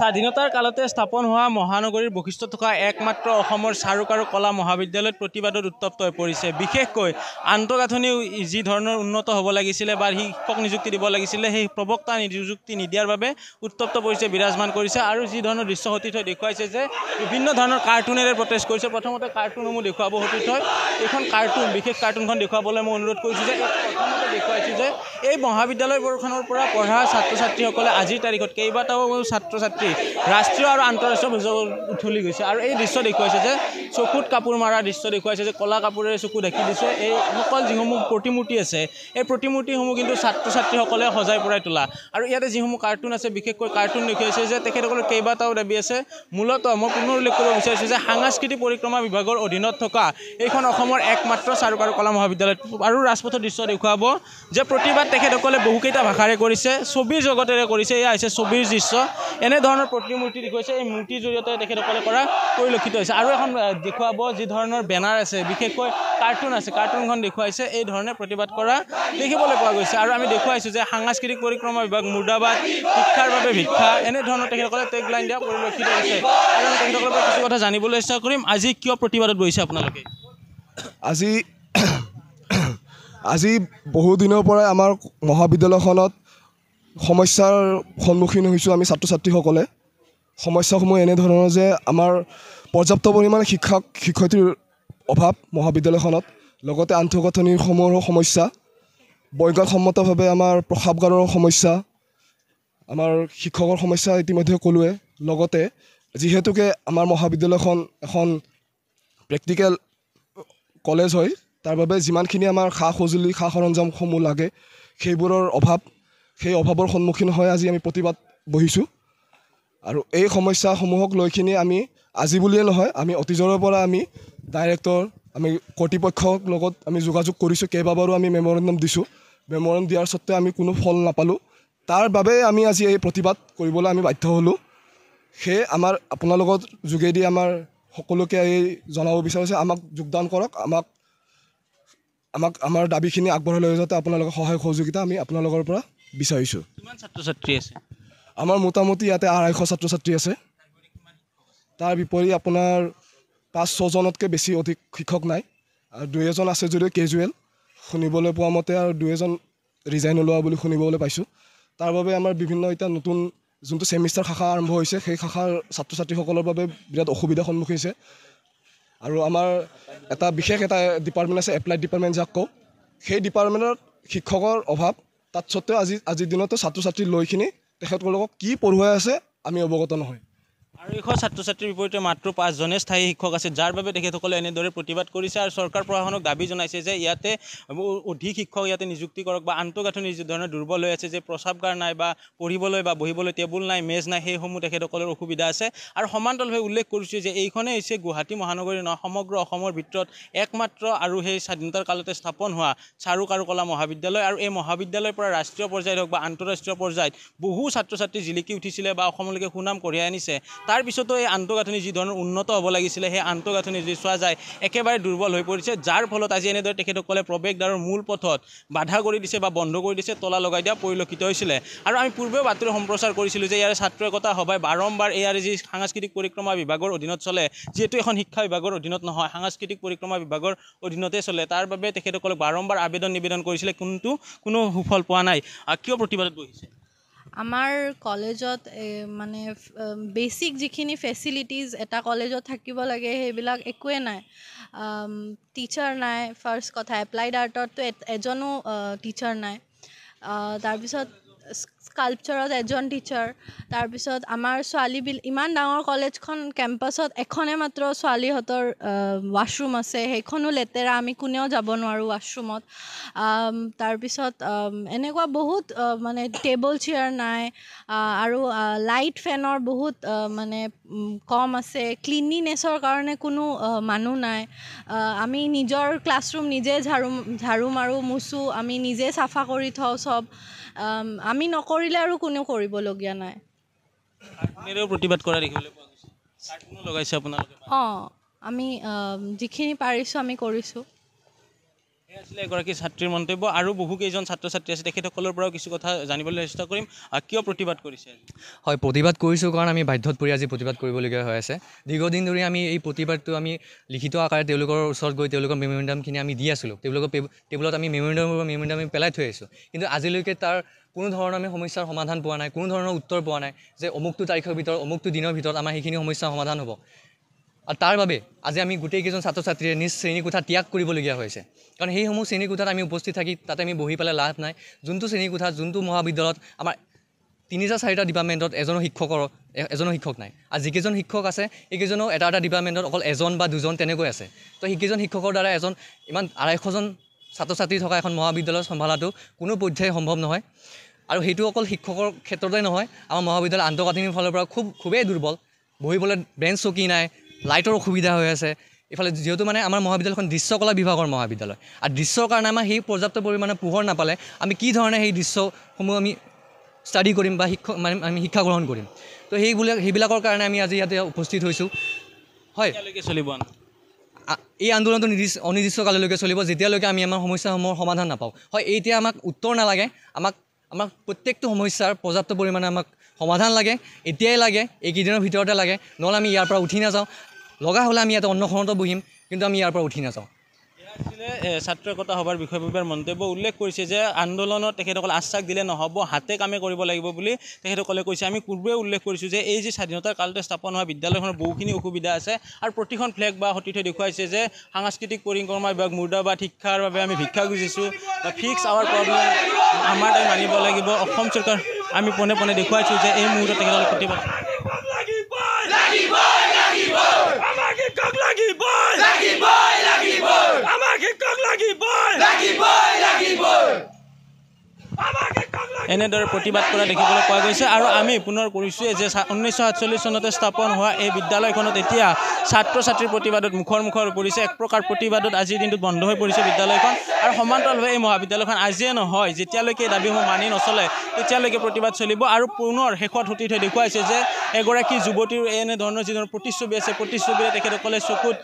স্বাধীনতাৰ কালতে স্থাপন হোৱা মহানগৰীৰ বৈশিষ্ট্য থকা একমাত্ৰ অসমৰ চাৰুক আৰু কলা মহাবিদ্যালয়ত প্ৰতিবাদত উত্তপ্ত হৈ পৰিছে বিশেষকৈ আন্তঃগাঁথনি যি ধৰণৰ উন্নত হ'ব লাগিছিলে বা শিক্ষক নিযুক্তি দিব লাগিছিলে সেই প্ৰবক্তা নিযুক্তি নিদিয়াৰ বাবে উত্তপ্ত পৰিছে বিৰাজমান কৰিছে আৰু যি ধৰণৰ দৃশ্য সতীৰ্থই দেখুৱাইছে যে বিভিন্ন ধৰণৰ কাৰ্টুনেৰে প্ৰটেষ্ট কৰিছে প্ৰথমতে কাৰ্টুনসমূহ দেখুৱাব সতীৰ্থই এইখন কাৰ্টুন বিশেষ কাৰ্টুনখন দেখুৱাবলৈ মই অনুৰোধ কৰিছোঁ যে প্ৰথমতে দেখুৱাইছোঁ যে এই মহাবিদ্যালয়বোৰখনৰ পৰা পঢ়া ছাত্ৰ ছাত্ৰীসকলে আজিৰ তাৰিখত কেইবাটাও ছাত্ৰ ছাত্ৰী ৰাষ্ট্ৰীয় আৰু আন্তঃৰাষ্ট্ৰীয় উঠলি গৈছে আৰু এই দৃশ্য দেখুৱাইছে যে চকুত কাপোৰ মৰা দৃশ্য দেখুৱাইছে যে কলা কাপোৰেৰে চকু ঢাকি দিছে এই অকল যিসমূহ প্ৰতিমূৰ্তি আছে এই প্ৰতিমূৰ্তিসমূহ কিন্তু ছাত্ৰ ছাত্ৰীসকলে সজাই পৰাই তোলা আৰু ইয়াতে যিসমূহ কাৰ্টুন আছে বিশেষকৈ কাৰ্টুন দেখুৱাইছে যে তেখেতসকলৰ কেইবাটাও দাবী আছে মূলত মই পুনৰ উল্লেখ কৰিব বিচাৰিছোঁ যে সাংস্কৃতিক পৰিক্ৰমা বিভাগৰ অধীনত থকা এইখন অসমৰ একমাত্ৰ চাৰুকাৰু কলা মহাবিদ্যালয়ত আৰু ৰাজপথৰ দৃশ্য দেখুৱাব যে প্ৰতিবাদ তেখেতসকলে বহুকেইটা ভাষাৰে কৰিছে ছবিৰ জগতেৰে কৰিছে এয়া হৈছে ছবিৰ দৃশ্য এনেধৰণৰ ধৰণৰ প্ৰতিমূৰ্তি দেখুৱাইছে এই মূৰ্তিৰ জৰিয়তে তেখেতসকলে কৰা পৰিলক্ষিত হৈছে আৰু এখন দেখুৱাব যি ধৰণৰ বেনাৰ আছে বিশেষকৈ কাৰ্টুন আছে কাৰ্টুনখন দেখুৱাইছে এই ধৰণে প্ৰতিবাদ কৰা দেখিবলৈ পোৱা গৈছে আৰু আমি দেখুৱাইছোঁ যে সাংস্কৃতিক পৰিক্ৰমা বিভাগ মুৰ্দাবাদ শিক্ষাৰ বাবে ভিক্ষা এনেধৰণৰ তেখেতসকলে টেগ লাইন দিয়া পৰিলক্ষিত হৈছে আৰু আমি তেখেতসকলৰ পৰা কিছু কথা জানিবলৈ ইচ্ছা কৰিম আজি কিয় প্ৰতিবাদত বহিছে আপোনালোকে আজি আজি বহুদিনৰ পৰাই আমাৰ মহাবিদ্যালয়খনত সমস্যাৰ সন্মুখীন হৈছোঁ আমি ছাত্ৰ ছাত্ৰীসকলে সমস্যাসমূহ এনেধৰণৰ যে আমাৰ পৰ্যাপ্ত পৰিমাণে শিক্ষক শিক্ষয়িত্ৰীৰ অভাৱ মহাবিদ্যালয়খনত লগতে আন্তঃগাঁথনিসমূহৰো সমস্যা বৈজ্ঞানসন্মতভাৱে আমাৰ প্ৰসাৱগাৰৰ সমস্যা আমাৰ শিক্ষকৰ সমস্যা ইতিমধ্যে ক'লোৱে লগতে যিহেতুকে আমাৰ মহাবিদ্যালয়খন এখন প্ৰেক্টিকেল কলেজ হয় তাৰ বাবে যিমানখিনি আমাৰ সা সঁজুলি সা সৰঞ্জামসমূহ লাগে সেইবোৰৰ অভাৱ সেই অভাৱৰ সন্মুখীন হৈ আজি আমি প্ৰতিবাদ বহিছোঁ আৰু এই সমস্যাসমূহক লৈখিনি আমি আজি বুলিয়ে নহয় আমি অতীজৰে পৰা আমি ডাইৰেক্টৰ আমি কৰ্তৃপক্ষক লগত আমি যোগাযোগ কৰিছোঁ কেইবাবাৰো আমি মেমৰেণ্ডাম দিছোঁ মেমৰেণ্ডম দিয়াৰ স্বত্তে আমি কোনো ফল নাপালোঁ তাৰ বাবে আমি আজি এই প্ৰতিবাদ কৰিবলৈ আমি বাধ্য হ'লোঁ সেয়ে আমাৰ আপোনালোকৰ যোগেদি আমাৰ সকলোকে এই জনাব বিচাৰোঁ যে আমাক যোগদান কৰক আমাক আমাক আমাৰ দাবীখিনি আগবঢ়াই লৈ যাওঁতে আপোনালোকৰ সহায় সহযোগিতা আমি আপোনালোকৰ পৰা বিচাৰিছোঁ আমাৰ মোটামুটি ইয়াতে আঢ়ৈশ ছাত্ৰ ছাত্ৰী আছে তাৰ বিপৰীত আপোনাৰ পাঁচ ছজনতকৈ বেছি অধিক শিক্ষক নাই আৰু দুই এজন আছে যদিও কেজুৱেল শুনিবলৈ পোৱা মতে আৰু দুই এজন ৰিজাইন ওলোৱা বুলি শুনিবলৈ পাইছোঁ তাৰ বাবে আমাৰ বিভিন্ন এতিয়া নতুন যোনটো ছেমিষ্টাৰ শাখা আৰম্ভ হৈছে সেই শাখাৰ ছাত্ৰ ছাত্ৰীসকলৰ বাবে বিৰাট অসুবিধাৰ সন্মুখীন হৈছে আৰু আমাৰ এটা বিশেষ এটা ডিপাৰ্টমেণ্ট আছে এপ্লাইড ডিপাৰ্টমেণ্ট যাক কওঁ সেই ডিপাৰ্টমেণ্টত শিক্ষকৰ অভাৱ তাৰ স্বত্তেও আজি আজিৰ দিনতো ছাত্ৰ ছাত্ৰী লৈ কিনি তেখেতসকলক কি পঢ়ুৱাই আছে আমি অৱগত নহয় আঢ়ৈশ ছাত্ৰ ছাত্ৰীৰ বিপৰীতে মাত্ৰ পাঁচজনে স্থায়ী শিক্ষক আছে যাৰ বাবে তেখেতসকলে এনেদৰে প্ৰতিবাদ কৰিছে আৰু চৰকাৰ প্ৰশাসনক দাবী জনাইছে যে ইয়াতে অধিক শিক্ষক ইয়াতে নিযুক্তি কৰক বা আন্তঃগাঁথনি যি ধৰণৰ দুৰ্বল হৈ আছে যে প্ৰস্ৰাৱগাৰ নাই বা পঢ়িবলৈ বা বহিবলৈ টেবুল নাই মেজ নাই সেইসমূহ তেখেতসকলৰ অসুবিধা আছে আৰু সমান্তৰালভাৱে উল্লেখ কৰিছোঁ যে এইখনেই হৈছে গুৱাহাটী মহানগৰী নহয় সমগ্ৰ অসমৰ ভিতৰত একমাত্ৰ আৰু সেই স্বাধীনতাৰ কালতে স্থাপন হোৱা চাৰুক আৰু কলা মহাবিদ্যালয় আৰু এই মহাবিদ্যালয়ৰ পৰা ৰাষ্ট্ৰীয় পৰ্যায়ত হওক বা আন্তঃৰাষ্ট্ৰীয় পৰ্যায়ত বহু ছাত্ৰ ছাত্ৰী জিলিকি উঠিছিলে বা অসমলৈকে সুনাম কঢ়িয়াই আনিছে তাৰ পিছতো এই আন্তঃগাঁথনি যি ধৰণৰ উন্নত হ'ব লাগিছিলে সেই আন্তঃগাঁথনি যদি চোৱা যায় একেবাৰে দুৰ্বল হৈ পৰিছে যাৰ ফলত আজি এনেদৰে তেখেতসকলে প্ৰৱেশদ্বাৰৰ মূল পথত বাধা কৰি দিছে বা বন্ধ কৰি দিছে তলা লগাই দিয়া পৰিলক্ষিত হৈছিলে আৰু আমি পূৰ্বেও বাতৰি সম্প্ৰচাৰ কৰিছিলোঁ যে ইয়াৰে ছাত্ৰ একতা সভাই বাৰম্বাৰ ইয়াৰে যি সাংস্কৃতিক পৰিক্ৰমা বিভাগৰ অধীনত চলে যিহেতু এখন শিক্ষা বিভাগৰ অধীনত নহয় সাংস্কৃতিক পৰিক্ৰমা বিভাগৰ অধীনতে চলে তাৰ বাবে তেখেতসকলক বাৰম্বাৰ আবেদন নিবেদন কৰিছিলে কোনটো কোনো সুফল পোৱা নাই কিয় প্ৰতিবাদত বহিছে আমাৰ কলেজত মানে বেচিক যিখিনি ফেচিলিটিজ এটা কলেজত থাকিব লাগে সেইবিলাক একোৱে নাই টিচাৰ নাই ফাৰ্ষ্ট কথা এপ্লাইড আৰ্টততো এজনো টিচাৰ নাই তাৰপিছত স্কাল্পচাৰত এজন টিচাৰ তাৰপিছত আমাৰ ছোৱালীবিল ইমান ডাঙৰ কলেজখন কেম্পাছত এখনে মাত্ৰ ছোৱালীহঁতৰ ৱাশ্ৰুম আছে সেইখনো লেতেৰা আমি কোনেও যাব নোৱাৰোঁ ৱাশ্ৰুমত তাৰপিছত এনেকুৱা বহুত মানে টেবুল চেয়াৰ নাই আৰু লাইট ফেনৰ বহুত মানে কম আছে ক্লিনিনেছৰ কাৰণে কোনো মানুহ নাই আমি নিজৰ ক্লাছৰুম নিজে ঝাৰু ঝাৰু মাৰোঁ মুচোঁ আমি নিজে চাফা কৰি থওঁ চব আমি নকৰোঁ নকৰিলে আৰু কোনেও কৰিবলগীয়া নাই প্ৰতিবাদ কৰা দেখিবলৈ অঁ আমি যিখিনি পাৰিছোঁ আমি কৰিছোঁ আছিলে এগৰাকী ছাত্ৰীৰ মন্তব্য আৰু বহুকেইজন ছাত্ৰ ছাত্ৰী আছে তেখেতসকলৰ পৰাও কিছু কথা জানিবলৈ চেষ্টা কৰিম কিয় প্ৰতিবাদ কৰিছে হয় প্ৰতিবাদ কৰিছোঁ কাৰণ আমি বাধ্যত পৰি আজি প্ৰতিবাদ কৰিবলগীয়া হৈ আছে দীৰ্ঘদিন ধৰি আমি এই প্ৰতিবাদটো আমি লিখিত আকাৰে তেওঁলোকৰ ওচৰত গৈ তেওঁলোকৰ মেমৰেণ্ডামখিনি আমি দি আছিলোঁ তেওঁলোকৰ টেবুলত আমি মেমৰেণ্ডাম মেমৰেণ্ডাম আমি পেলাই থৈ আহিছোঁ কিন্তু আজিলৈকে তাৰ কোনো ধৰণৰ আমি সমস্যাৰ সমাধান পোৱা নাই কোনো ধৰণৰ উত্তৰ পোৱা নাই যে অমুকটো তাৰিখৰ ভিতৰত অমুকটো দিনৰ ভিতৰত আমাৰ সেইখিনি সমস্যাৰ সমাধান হ'ব আৰু তাৰ বাবে আজি আমি গোটেইকেইজন ছাত্ৰ ছাত্ৰীয়ে নিজ শ্ৰেণীকোঠা ত্যাগ কৰিবলগীয়া হৈছে কাৰণ সেইসমূহ শ্ৰেণীকোঠাত আমি উপস্থিত থাকি তাতে আমি বহি পেলাই লাভ নাই যোনটো শ্ৰেণীকোঠাত যোনটো মহাবিদ্যালয়ত আমাৰ তিনিটা চাৰিটা ডিপাৰ্টমেণ্টত এজনো শিক্ষকৰ এজনো শিক্ষক নাই আৰু যিকেইজন শিক্ষক আছে সেইকেইজনো এটা এটা ডিপাৰ্টমেণ্টত অকল এজন বা দুজন তেনেকৈ আছে তো সেইকেইজন শিক্ষকৰ দ্বাৰা এজন ইমান আঢ়ৈশজন ছাত্ৰ ছাত্ৰী থকা এখন মহাবিদ্যালয় চম্ভালাটো কোনো পৰ্যায়ে সম্ভৱ নহয় আৰু সেইটো অকল শিক্ষকৰ ক্ষেত্ৰতে নহয় আমাৰ মহাবিদ্যালয়ৰ আন্তঃগাঁথনিৰ ফালৰ পৰা খুব খুবেই দুৰ্বল বহিবলৈ বেঞ্চ চকী নাই লাইটৰ অসুবিধা হৈ আছে ইফালে যিহেতু মানে আমাৰ মহাবিদ্যালয়খন দৃশ্যকলা বিভাগৰ মহাবিদ্যালয় আৰু দৃশ্যৰ কাৰণে আমাৰ সেই পৰ্যাপ্ত পৰিমাণে পোহৰ নাপালে আমি কি ধৰণে সেই দৃশ্যসমূহ আমি ষ্টাডি কৰিম বা শিক্ষক মানে আমি শিক্ষা গ্ৰহণ কৰিম তো সেইবিলাক সেইবিলাকৰ কাৰণে আমি আজি ইয়াতে উপস্থিত হৈছোঁ হয় চলিব এই আন্দোলনটো নিৰ্দিষ্ট অনিৰ্দিষ্ট কাললৈকে চলিব যেতিয়ালৈকে আমি আমাৰ সমস্যাসমূহৰ সমাধান নাপাওঁ হয় এতিয়া আমাক উত্তৰ নালাগে আমাক আমাক প্ৰত্যেকটো সমস্যাৰ পৰ্যাপ্ত পৰিমাণে আমাক সমাধান লাগে এতিয়াই লাগে এইকেইদিনৰ ভিতৰতে লাগে নহ'লে আমি ইয়াৰ পৰা উঠি নাযাওঁ লগা হ'লে আমি ইয়াতে অন্নখনতো বহিম কিন্তু আমি ইয়াৰ পৰা উঠি নাযাওঁ ছাত্ৰ একতা সভাৰ বিষয়ববীয়াৰ মন্তব্য উল্লেখ কৰিছে যে আন্দোলনত তেখেতসকলে আশ্বাস দিলে নহ'ব হাতে কামে কৰিব লাগিব বুলি তেখেতসকলে কৈছে আমি পূৰ্বে উল্লেখ কৰিছোঁ যে এই যে স্বাধীনতাৰ কালতে স্থাপন হোৱা বিদ্যালয়খনৰ বহুখিনি অসুবিধা আছে আৰু প্ৰতিখন ফ্লেগ বা সতীৰ্থই দেখুৱাইছে যে সাংস্কৃতিক পৰিক্ৰমা বিভাগ বা শিক্ষাৰ বাবে আমি ভিক্ষা খুজিছোঁ বা ফিক্স আৱাৰ প্ৰব্লেম আমাৰ তাত মানিব লাগিব অসম চৰকাৰ আমি পোনে পোনে দেখুৱাইছোঁ যে এই মুহূৰ্তত তেখেতসকলে প্ৰতিবাদ এনেদৰে প্ৰতিবাদ কৰা দেখিবলৈ পোৱা গৈছে আৰু আমি পুনৰ কৰিছোঁৱেই যে ঊনৈছশ সাতচল্লিছ চনতে স্থাপন হোৱা এই বিদ্যালয়খনত এতিয়া ছাত্ৰ ছাত্ৰীৰ প্ৰতিবাদত মুখৰ মুখৰ পৰিছে এক প্ৰকাৰ প্ৰতিবাদত আজিৰ দিনটোত বন্ধ হৈ পৰিছে বিদ্যালয়খন আৰু সমান্তৰালভাৱে এই মহাবিদ্যালয়খন আজিয়ে নহয় যেতিয়ালৈকে এই দাবীসমূহ মানি নচলে তেতিয়ালৈকে প্ৰতিবাদ চলিব আৰু পুনৰ শেষত সুতি থৈ দেখুৱাইছে যে এগৰাকী যুৱতীৰ এনেধৰণৰ যিধৰণৰ প্ৰতিচ্ছবি আছে প্ৰতিচ্ছবিৰে তেখেতসকলে চকুত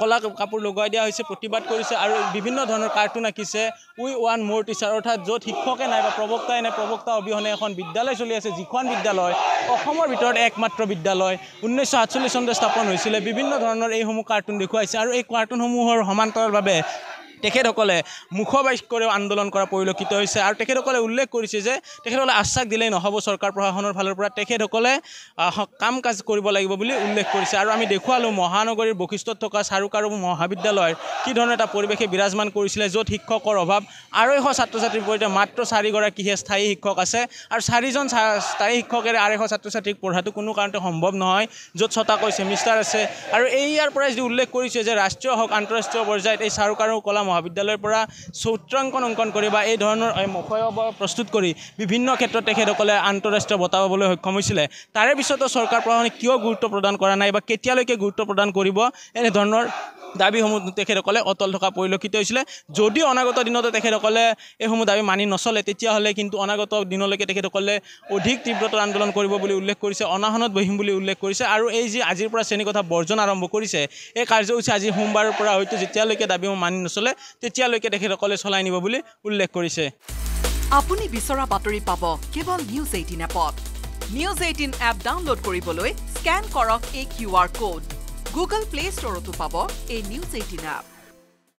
কলা কাপোৰ লগোৱাই দিয়া হৈছে প্ৰতিবাদ কৰিছে আৰু বিভিন্ন ধৰণৰ কাৰ্টুন আঁকিছে উই ওৱান মোৰ টিচাৰ অৰ্থাৎ য'ত শিক্ষকে নাই বা প্ৰবক্তাই নাই প্ৰবক্তা অবিহনে এখন বিদ্যালয় চলি আছে যিখন বিদ্যালয় অসমৰ ভিতৰত একমাত্ৰ বিদ্যালয় ঊনৈছশ সাতচল্লিছ চনতে স্থাপন হৈছিলে বিভিন্ন বিভিন্ন ধৰণৰ এইসমূহ কাৰ্টুন দেখুৱাইছে আৰু এই কাৰ্টুনসমূহৰ সমান্তৰালভাৱে তেখেতসকলে মুখবাক্যৰেও আন্দোলন কৰা পৰিলক্ষিত হৈছে আৰু তেখেতসকলে উল্লেখ কৰিছে যে তেখেতসকলে আশ্বাস দিলেই নহ'ব চৰকাৰ প্ৰশাসনৰ ফালৰ পৰা তেখেতসকলে কাম কাজ কৰিব লাগিব বুলি উল্লেখ কৰিছে আৰু আমি দেখুৱালোঁ মহানগৰীৰ বশিষ্ঠত থকা চাৰুক আৰু মহাবিদ্যালয়ৰ কি ধৰণৰ এটা পৰিৱেশে বিৰাজমান কৰিছিলে য'ত শিক্ষকৰ অভাৱ আঢ়ৈশ ছাত্ৰ ছাত্ৰীৰ পৰিৱৰ্তে মাত্ৰ চাৰিগৰাকীহে স্থায়ী শিক্ষক আছে আৰু চাৰিজন স্থায়ী শিক্ষকেৰে আঢ়ৈশ ছাত্ৰ ছাত্ৰীক পঢ়াটো কোনো কাৰণতে সম্ভৱ নহয় য'ত ছটাকৈ ছেমিষ্টাৰ আছে আৰু এই ইয়াৰ পৰাই যদি উল্লেখ কৰিছে যে ৰাষ্ট্ৰীয় হওক আন্তঃৰাষ্ট্ৰীয় পৰ্যায়ত এই চাৰুক কলা মহাবিদ্যালয়ৰ পৰা চৌত্ৰাংকন অংকন কৰি বা এই ধৰণৰ মুখয়ব প্ৰস্তুত কৰি বিভিন্ন ক্ষেত্ৰত তেখেতসকলে আন্তঃৰাষ্ট্ৰীয় বঁটা পাবলৈ সক্ষম হৈছিলে তাৰে পিছতো চৰকাৰ প্ৰশাসনে কিয় গুৰুত্ব প্ৰদান কৰা নাই বা কেতিয়ালৈকে গুৰুত্ব প্ৰদান কৰিব এনেধৰণৰ দাবীসমূহ তেখেতসকলে অটল থকা পৰিলক্ষিত হৈছিলে যদিও অনাগত দিনতে তেখেতসকলে এইসমূহ দাবী মানি নচলে তেতিয়াহ'লে কিন্তু অনাগত দিনলৈকে তেখেতসকলে অধিক তীব্ৰতৰ আন্দোলন কৰিব বুলি উল্লেখ কৰিছে অনাশনত বহিম বুলি উল্লেখ কৰিছে আৰু এই যি আজিৰ পৰা শ্ৰেণীকথা বৰ্জন আৰম্ভ কৰিছে এই কাৰ্যসূচী আজি সোমবাৰৰ পৰা হয়তো যেতিয়ালৈকে দাবীসমূহ মানি নচলে তেতিয়ালৈকে তেখেতসকলে চলাই নিব বুলি উল্লেখ কৰিছে আপুনি বিচৰা বাতৰি পাব কেৱল নিউজ এইটিন এপত নিউজ এইটিন এপ ডাউনলোড কৰিবলৈ স্কেন কৰক এই Q R code Google Play ষ্টৰতো পাব এই নিউজ এইটিন এপ